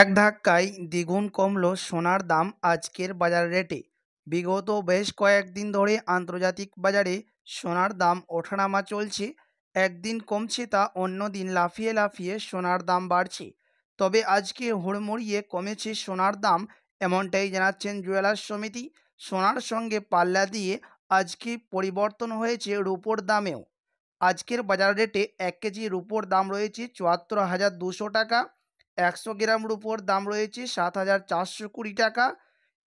এক ধাক্কায় দ্বিগুণ কমল সোনার দাম আজকের বাজার রেটে বিগত বেশ কয়েকদিন ধরে আন্তর্জাতিক বাজারে সোনার দাম ওঠানামা চলছে একদিন কমছে তা অন্যদিন লাফিয়ে লাফিয়ে সোনার দাম বাড়ছে তবে আজকে হুড়মুড়িয়ে কমেছে সোনার দাম এমনটাই জানাচ্ছেন জুয়েলার সমিতি সোনার সঙ্গে পাল্লা দিয়ে আজকে পরিবর্তন হয়েছে রুপোর দামেও আজকের বাজার রেটে এক কেজি রুপোর দাম রয়েছে চুয়াত্তর হাজার দুশো টাকা একশো গ্রাম রুপোর দাম রয়েছে সাত হাজার চারশো কুড়ি টাকা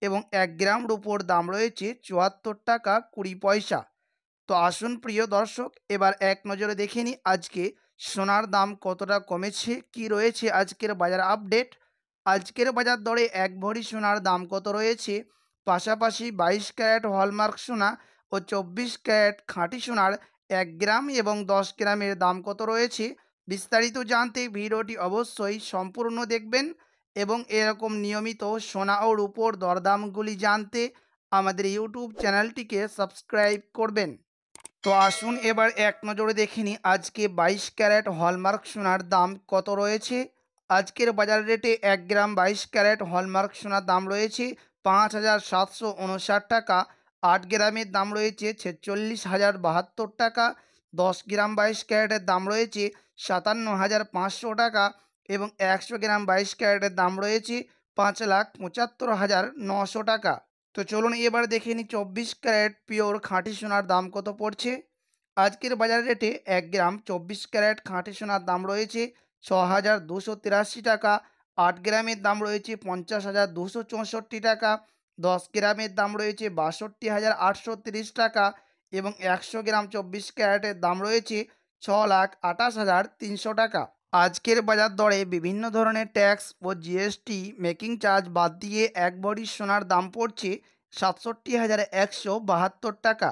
এবং এক গ্রাম রুপোর দাম রয়েছে চুয়াত্তর টাকা কুড়ি পয়সা তো আসুন প্রিয় দর্শক এবার এক নজরে দেখে নিই আজকে সোনার দাম কতটা কমেছে কি রয়েছে আজকের বাজার আপডেট আজকের বাজার দরে এক ভরি সোনার দাম কত রয়েছে পাশাপাশি বাইশ ক্যারেট হলমার্ক সোনা ও চব্বিশ ক্যারেট খাঁটি সোনার এক গ্রাম এবং দশ গ্রামের দাম কত রয়েছে বিস্তারিত জানতে ভিডিওটি অবশ্যই সম্পূর্ণ দেখবেন এবং এরকম নিয়মিত সোনা ও রূপোর দরদামগুলি জানতে আমাদের ইউটিউব চ্যানেলটিকে সাবস্ক্রাইব করবেন তো আসুন এবার এক নজরে দেখে নিই আজকে 22 ক্যারেট হলমার্ক সোনার দাম কত রয়েছে আজকের বাজার রেটে এক গ্রাম 22 ক্যারেট হলমার্ক সোনার দাম রয়েছে পাঁচ হাজার সাতশো উনষাট টাকা আট গ্রামের দাম রয়েছে ছেচল্লিশ হাজার বাহাত্তর টাকা দশ গ্রাম বাইশ ক্যারেটের দাম রয়েছে সাতান্ন হাজার পাঁচশো টাকা এবং একশো গ্রাম বাইশ ক্যারেটের দাম রয়েছে পাঁচ লাখ পঁচাত্তর হাজার নশো টাকা তো চলুন এবার দেখে নিই চব্বিশ ক্যারেট পিওর খাঁটি সোনার দাম কত পড়ছে আজকের বাজার রেটে এক গ্রাম চব্বিশ ক্যারেট খাঁটি সোনার দাম রয়েছে ছ হাজার দুশো তিরাশি টাকা আট গ্রামের দাম রয়েছে পঞ্চাশ হাজার দুশো চৌষট্টি টাকা দশ গ্রামের দাম রয়েছে বাষট্টি হাজার আটশো তিরিশ টাকা এবং একশো গ্রাম চব্বিশ ক্যারেটের দাম রয়েছে ছ লাখ আঠাশ হাজার তিনশো টাকা আজকের বাজার দরে বিভিন্ন ধরনের ট্যাক্স ও জিএসটি মেকিং চার্জ বাদ দিয়ে এক বড়ি সোনার দাম পড়ছে সাতষট্টি হাজার একশো বাহাত্তর টাকা